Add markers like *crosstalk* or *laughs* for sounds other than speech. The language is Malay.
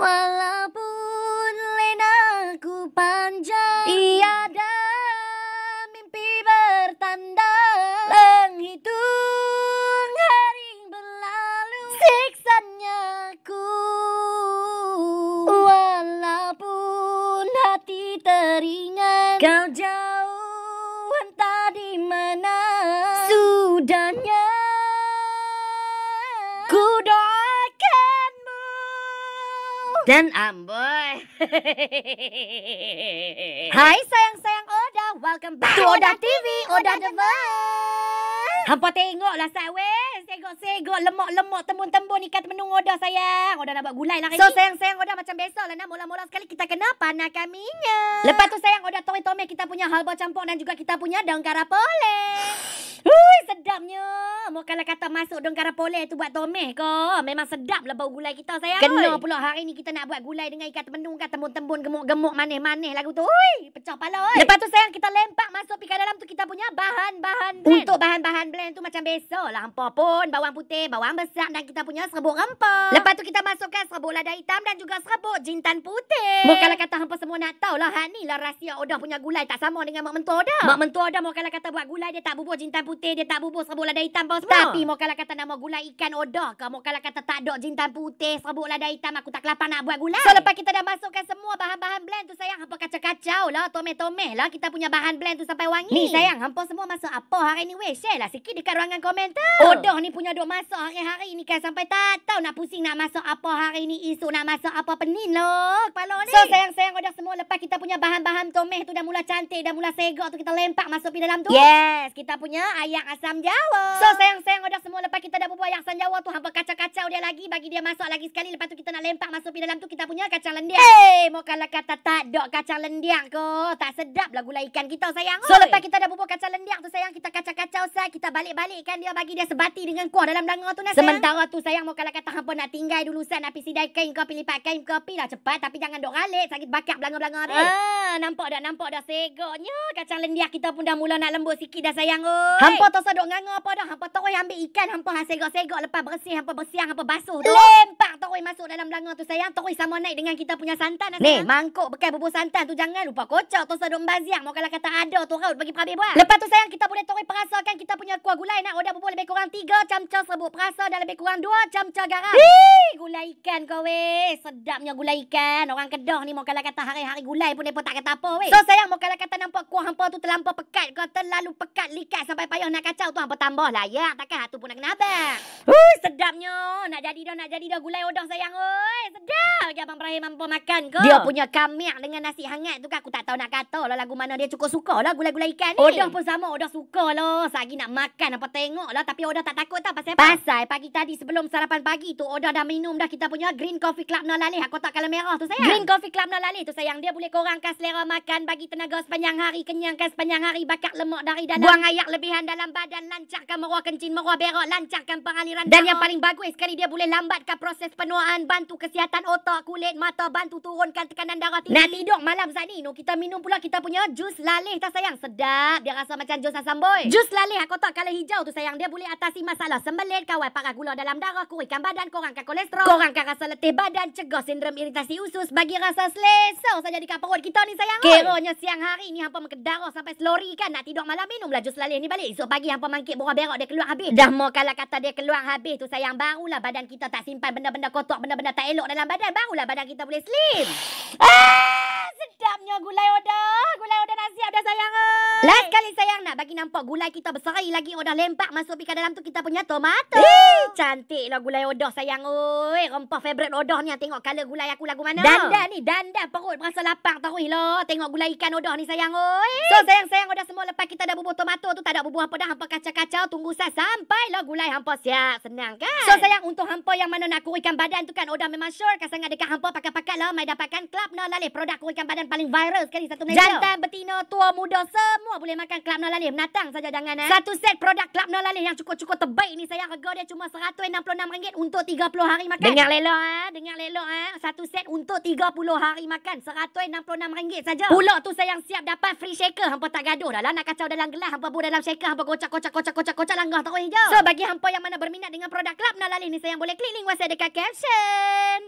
Walaupun lenaku panjang Ia ada mimpi bertanda Menghitung hari berlalu Siksanya ku Walaupun hati teringat Kau jauh Dan Amboy. *laughs* Hai sayang-sayang Oda. Welcome back to Oda TV. Oda The best. Hampa tengok lah saya weh. Segok-segok lemak-lemak tembun-tembun ikat menung Oda sayang. Oda nak buat gulai lah So sayang-sayang Oda macam besok lah nak mula-mula sekali kita kena panakan kaminya? Lepas tu sayang Oda tomek-tomek kita punya halba campur dan juga kita punya daun karapole. Hui, sedapnya. Mau kalau kata masuk dong kara poleh tu buat tomeh ke? Memang sedap lah bau gulai kita sayang. Kena pula hari ni kita nak buat gulai dengan ikan temenung kan. Tembun-tembun gemuk-gemuk manis-manis lagu tu. Hui, pecah pala. Oi. Lepas tu sayang kita lempak masuk pika dalam tu kita punya bahan-bahan blend. Untuk bahan-bahan blend tu macam biasa lah. Apa pun bawang putih, bawang besar dan kita punya serbuk rempah. Lepas tu kita masukkan serbuk lada hitam dan juga serbuk jintan putih. Mau kalau kata hampa semua nak tahu lah. Ha ni lah rahsia Odah punya gulai tak sama dengan mak mentua Odah. Mak mentua Odah mau kalau kata buat gulai dia tak bubur jintan putih dia tak bubur serbuk lada hitam bawah semua. Tapi mau kalau kata nama gulai ikan oda ke? Mau kalau kata tak ada jintan putih serbuk lada hitam aku tak kelapa nak buat gula. So lepas kita dah masukkan semua bahan-bahan blend tu sayang. Hampa kacau-kacau lah. Tomeh-tomeh lah. Kita punya bahan blend tu sampai wangi. Ni sayang. Hampa semua masuk apa hari ni weh. Share lah sikit dekat ruangan komen tu. Oh. Odoh ni punya duk masuk hari-hari ni kan. Sampai tak tahu nak pusing nak masuk apa hari ni. isu nak masuk apa penin loh. Kepala ni. So sayang-sayang odoh semua. Lepas kita punya bahan-bahan tomeh tu dah mula cantik. Dah mula segok tu kita lempak masuk di dalam tu. Yes. Kita punya ayam asam jawa. So sayang-sayang udah semua lepas kita dah bubuh ayam asam jawa tu hampa kacau-kacau dia lagi bagi dia masuk lagi sekali lepas tu kita nak lempak masuk pi dalam tu kita punya kacang lendiang. Hey, mau kalau kata tak dok kacang lendiang ko, tak sedap lah gula ikan kita sayang. So Oi. lepas kita dah bubuh kacang lendiang tu sayang kita kacau-kacau sah kita balik-balik kan dia bagi dia sebati dengan kuah dalam dalam tu nasi. Sementara tu sayang mau kalau kata hampa nak tinggal dulu sah nak pi kain ko pilih pakai kain ko lah cepat tapi jangan dok galak sakit bakar belanga-belanga tu. Ah, nampak dah nampak dah segonya kacang lendiang kita pun dah mula nak lembut sikit dah sayang. Oi. Ha, Hampa tak sadok nganga apa dah. Hampa terus ambil ikan. Hampa ha, segok-segok. Lepas bersih. Hampa bersiang. Hampa basuh. Tu. Lempak terus masuk dalam belanga tu sayang. Terus sama naik dengan kita punya santan. Ni mangkuk bekas bubur santan tu. Jangan lupa kocok. Tak sadok baziak. Mau kalau kata ada tu raut bagi perhabis buat. Lepas tu sayang kita boleh terus perasakan kita punya kuah gulai. Nak order bubur lebih kurang 3 camcah serbuk. Perasa dan lebih kurang 2 camcah garam. Hii, gulai ikan kau weh. Sedapnya gulai ikan. Orang kedoh ni mau kalau kata hari-hari gulai pun dia pun tak kata apa weh. So sayang mau kalau kata nampak kuah hampa tu terlampau pekat. Kau terlalu pekat likat sampai payah payah nak kacau tu apa tambah lah ya. Takkan hatu pun nak kena abang. sedapnya. Nak jadi dah, nak jadi dah. Gulai odong sayang. Ui, sedap. Okay, abang Perahir mampu makan ke? Dia punya kamiak dengan nasi hangat tu kan. Aku tak tahu nak kata lah lagu mana dia cukup suka lah gulai-gulai ikan ni. Odong pun sama. Odong suka lah. Sagi nak makan apa tengok lah. Tapi odong tak takut tak pasal apa? Pasal pagi tadi sebelum sarapan pagi tu. Odong dah minum dah kita punya Green Coffee Club Nolalih. Aku tak kalah merah tu sayang. Green Coffee Club Nolalih tu sayang. Dia boleh kurangkan selera makan. Bagi tenaga sepanjang hari. Kenyangkan sepanjang hari. Bakar lemak dari dalam. Buang air lebihan dalam badan lancarkan meruah kencing, meruah berak, lancarkan pengaliran Dan yang paling bagus sekali dia boleh lambatkan proses penuaan, bantu kesihatan otak, kulit, mata, bantu turunkan tekanan darah tinggi. Nak tidur malam Zani, no, kita minum pula kita punya jus lalih tak sayang. Sedap, dia rasa macam jus asam boy. Jus lalih aku tak kalau hijau tu sayang, dia boleh atasi masalah sembelit, kawal parah gula dalam darah, kurangkan badan, kurangkan kolesterol, kurangkan rasa letih badan, cegah sindrom iritasi usus, bagi rasa selesa saja di perut kita ni sayang. Kiranya siang hari ni hampa mengedarah sampai selori kan, nak tidur malam minumlah jus lalih ni balik esok pagi hampa mangkit borang berak dia keluar habis. Dah mau kalau lah kata dia keluar habis tu sayang barulah badan kita tak simpan benda-benda kotor, benda-benda tak elok dalam badan, barulah badan kita boleh slim. Ah, sedapnya gulai odak. nampak gulai kita besar lagi Odah lempak masuk pika dalam tu kita punya tomato Eh cantik lah gulai odoh sayang Oi, Rempah favourite odoh ni ah, Tengok colour gulai aku lagu mana Dandan ni dandan perut berasa lapar tahu lo, Tengok gulai ikan odoh ni sayang Oi. So sayang-sayang Odah semua lepas kita dah bubur tomato tu Tak ada bubur apa dah hampa kacau-kacau Tunggu sah sampai lah gulai hampa siap Senang kan So sayang untuk hampa yang mana nak kurikan badan tu kan Odah memang sure Kasa sangat dekat hampa pakai-pakai lah Mai dapatkan club no lalih Produk kurikan badan paling viral sekali satu Malaysia Jantan, betina, tua, muda Semua boleh makan club no lalih Menata datang saja jangan eh. Satu set produk Club Nolali yang cukup-cukup terbaik ni saya harga dia cuma RM166 untuk 30 hari makan. Dengar lelo ah, eh? dengar lelo ah. Eh? Satu set untuk 30 hari makan RM166 saja. Pula tu saya yang siap dapat free shaker. Hampa tak gaduh dah lah nak kacau dalam gelas, hampa buat dalam shaker, hampa kocak-kocak-kocak-kocak-kocak langgah tak hijau. So bagi hampa yang mana berminat dengan produk Club Nolali ni saya boleh klik link WhatsApp dekat caption.